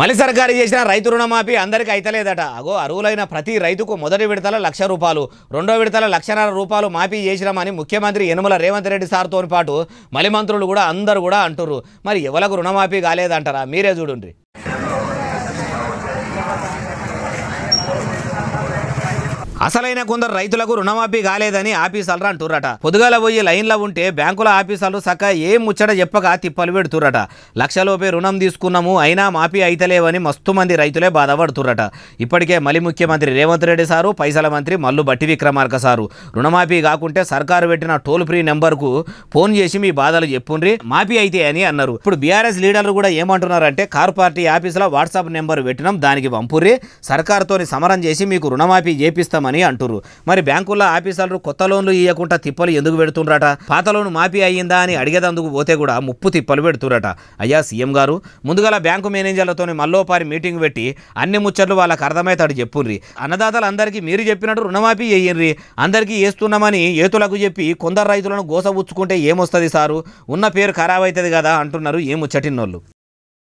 మళ్ళీ సర్కారు చేసిన రైతు రుణమాఫీ అందరికీ అయితలేదట అగో అరువులైన ప్రతి రైతుకు మొదటి విడతల లక్ష రూపాయలు రెండో విడతల లక్షన్నర రూపాయలు మాఫీ చేసినామని ముఖ్యమంత్రి యనుమల రేవంత్ రెడ్డి సార్తో పాటు మలి మంత్రులు కూడా అందరు కూడా అంటున్నారు మరి ఎవలకు రుణమాఫీ కాలేదంటారా మీరే చూడండి అసలైన కొందరు రైతులకు రుణమాఫీ కాలేదని ఆఫీసర్లు అంటుర్రట పొదుగాల పోయి లైన్లో ఉంటే బ్యాంకుల ఆఫీసర్లు సక ఏం ముచ్చట చెప్పక తిప్పలు పెడుతుర్రట లక్షలోపే రుణం తీసుకున్నాము అయినా మాఫీ అయితలేవని మస్తు మంది రైతులే బాధపడుతుర్రట ఇప్పటికే మళ్ళీ ముఖ్యమంత్రి రేవంత్ రెడ్డి సారు పైసల మంత్రి మల్లు బట్టి విక్రమార్క సారు రుణమాఫీ కాకుంటే సర్కారు పెట్టిన టోల్ ఫ్రీ నెంబర్కు ఫోన్ చేసి మీ బాధలు చెప్పుండ్రి మాఫీ అయితే అని అన్నారు ఇప్పుడు బీఆర్ఎస్ లీడర్లు కూడా ఏమంటున్నారంటే కార్ పార్టీ ఆఫీసులో వాట్సాప్ నెంబర్ పెట్టినాం దానికి పంపుర్రి సర్కార్తోని సమరం చేసి మీకు రుణమాఫీ చేపిస్తామని అని అంటురు మరి బ్యాంకుల్లో ఆఫీసర్లు కొత్త లోన్లు ఇవ్వకుండా తిప్పలు ఎందుకు పెడుతుండ్రట పాత లోన్ మాఫీ అయ్యిందా అని అడిగేదందుకు పోతే కూడా ముప్పు తిప్పలు పెడుతురట అయ్యా సీఎం గారు ముందుగా బ్యాంకు మేనేజర్లతో మల్లోపారి మీటింగ్ పెట్టి అన్ని ముచ్చట్లు వాళ్ళకి అర్థమవుతాడు చెప్పుర్రి అందరికీ మీరు చెప్పినట్టు రుణమాఫీ చేయండి అందరికీ వేస్తున్నామని ఏతులకు చెప్పి కొందరు రైతులను గోసపుచ్చుకుంటే ఏమొస్తుంది సారు ఉన్న పేరు ఖరాబ్ అవుతుంది కదా అంటున్నారు ముచ్చటిన్నోళ్ళు